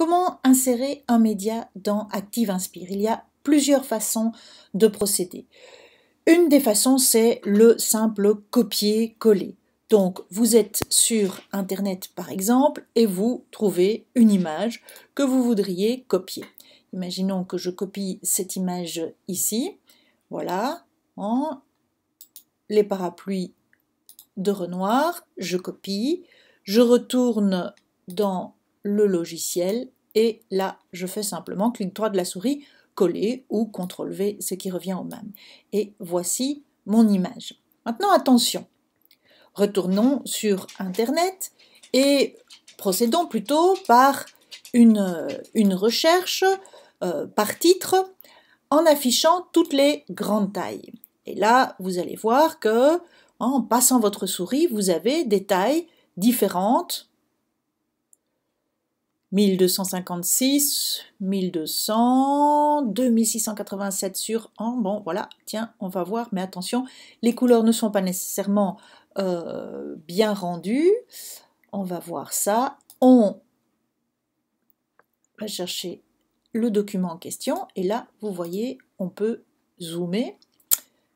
Comment insérer un média dans Active Inspire Il y a plusieurs façons de procéder. Une des façons, c'est le simple copier-coller. Donc, vous êtes sur Internet, par exemple, et vous trouvez une image que vous voudriez copier. Imaginons que je copie cette image ici. Voilà, les parapluies de Renoir. Je copie. Je retourne dans le logiciel et là, je fais simplement clic droit de la souris, coller ou CTRL V, ce qui revient au même. Et voici mon image. Maintenant, attention. Retournons sur Internet et procédons plutôt par une, recherche euh, par titre en affichant toutes les grandes tailles. Et là, vous allez voir que en passant votre souris, vous avez des tailles différentes 1256, 1200, 2687 sur 1. Bon, voilà, tiens, on va voir, mais attention, les couleurs ne sont pas nécessairement euh, bien rendues. On va voir ça. On va chercher le document en question, et là, vous voyez, on peut zoomer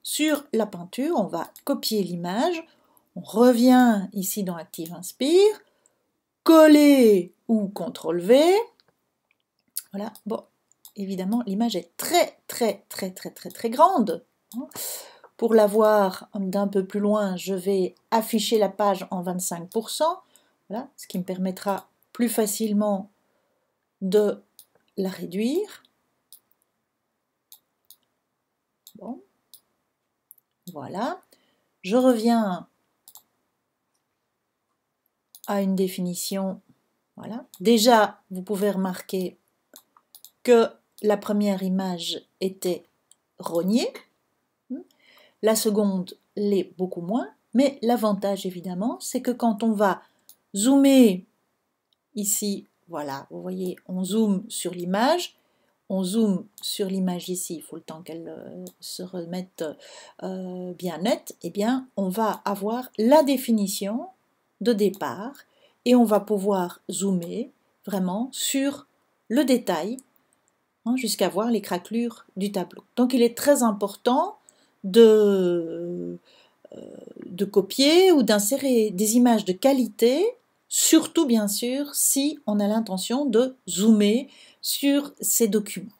sur la peinture. On va copier l'image. On revient ici dans Active Inspire coller ou CTRL V. Voilà, bon, évidemment, l'image est très, très, très, très, très, très grande. Hein. Pour la voir d'un peu plus loin, je vais afficher la page en 25%, voilà, ce qui me permettra plus facilement de la réduire. Bon, voilà. Je reviens à une définition. Voilà. Déjà, vous pouvez remarquer que la première image était rognée, hein. la seconde l'est beaucoup moins, mais l'avantage évidemment, c'est que quand on va zoomer ici, voilà, vous voyez, on zoome sur l'image, on zoome sur l'image ici, il faut le temps qu'elle euh, se remette euh, bien nette, et eh bien on va avoir la définition de départ et on va pouvoir zoomer vraiment sur le détail hein, jusqu'à voir les craquelures du tableau. Donc il est très important de, euh, de copier ou d'insérer des images de qualité, surtout bien sûr si on a l'intention de zoomer sur ces documents.